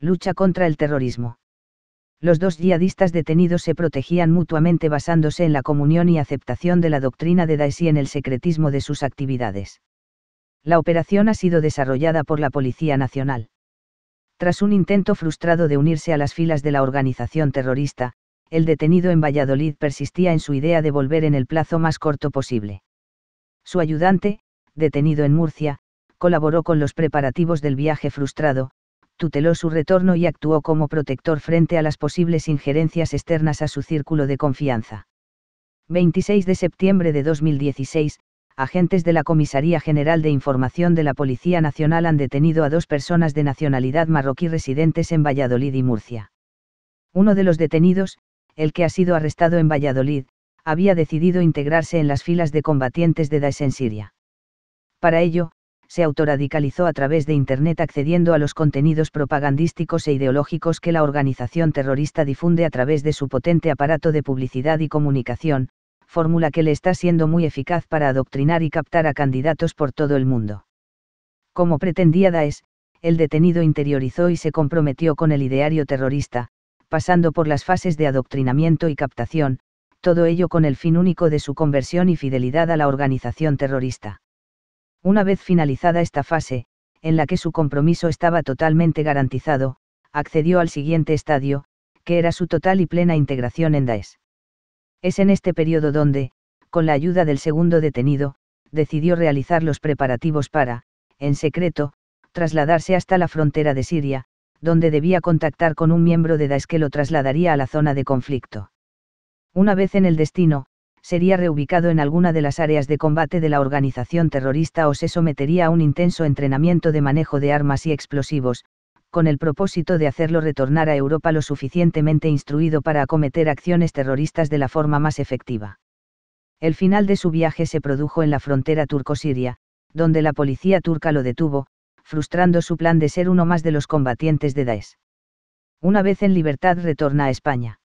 lucha contra el terrorismo. Los dos yihadistas detenidos se protegían mutuamente basándose en la comunión y aceptación de la doctrina de Daesh y en el secretismo de sus actividades. La operación ha sido desarrollada por la Policía Nacional. Tras un intento frustrado de unirse a las filas de la organización terrorista, el detenido en Valladolid persistía en su idea de volver en el plazo más corto posible. Su ayudante, detenido en Murcia, colaboró con los preparativos del viaje frustrado, tuteló su retorno y actuó como protector frente a las posibles injerencias externas a su círculo de confianza. 26 de septiembre de 2016, agentes de la Comisaría General de Información de la Policía Nacional han detenido a dos personas de nacionalidad marroquí residentes en Valladolid y Murcia. Uno de los detenidos, el que ha sido arrestado en Valladolid, había decidido integrarse en las filas de combatientes de Daesh en Siria. Para ello, se autoradicalizó a través de Internet accediendo a los contenidos propagandísticos e ideológicos que la organización terrorista difunde a través de su potente aparato de publicidad y comunicación, fórmula que le está siendo muy eficaz para adoctrinar y captar a candidatos por todo el mundo. Como pretendía Daesh, el detenido interiorizó y se comprometió con el ideario terrorista, pasando por las fases de adoctrinamiento y captación, todo ello con el fin único de su conversión y fidelidad a la organización terrorista. Una vez finalizada esta fase, en la que su compromiso estaba totalmente garantizado, accedió al siguiente estadio, que era su total y plena integración en Daesh. Es en este periodo donde, con la ayuda del segundo detenido, decidió realizar los preparativos para, en secreto, trasladarse hasta la frontera de Siria, donde debía contactar con un miembro de Daesh que lo trasladaría a la zona de conflicto. Una vez en el destino, sería reubicado en alguna de las áreas de combate de la organización terrorista o se sometería a un intenso entrenamiento de manejo de armas y explosivos, con el propósito de hacerlo retornar a Europa lo suficientemente instruido para acometer acciones terroristas de la forma más efectiva. El final de su viaje se produjo en la frontera turco-siria, donde la policía turca lo detuvo, frustrando su plan de ser uno más de los combatientes de Daesh. Una vez en libertad retorna a España.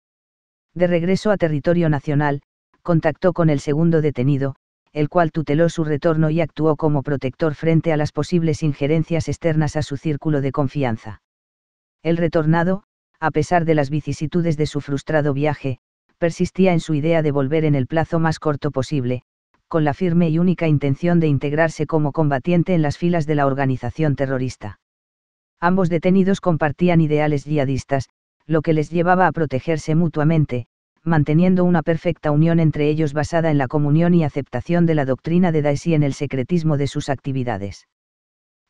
De regreso a territorio nacional, contactó con el segundo detenido, el cual tuteló su retorno y actuó como protector frente a las posibles injerencias externas a su círculo de confianza. El retornado, a pesar de las vicisitudes de su frustrado viaje, persistía en su idea de volver en el plazo más corto posible, con la firme y única intención de integrarse como combatiente en las filas de la organización terrorista. Ambos detenidos compartían ideales yihadistas, lo que les llevaba a protegerse mutuamente, manteniendo una perfecta unión entre ellos basada en la comunión y aceptación de la doctrina de Daesh y en el secretismo de sus actividades.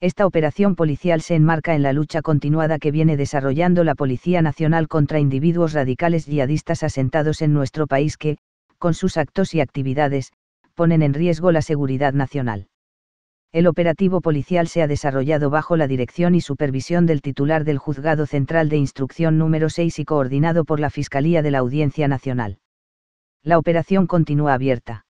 Esta operación policial se enmarca en la lucha continuada que viene desarrollando la Policía Nacional contra individuos radicales yihadistas asentados en nuestro país que, con sus actos y actividades, ponen en riesgo la seguridad nacional el operativo policial se ha desarrollado bajo la dirección y supervisión del titular del Juzgado Central de Instrucción número 6 y coordinado por la Fiscalía de la Audiencia Nacional. La operación continúa abierta.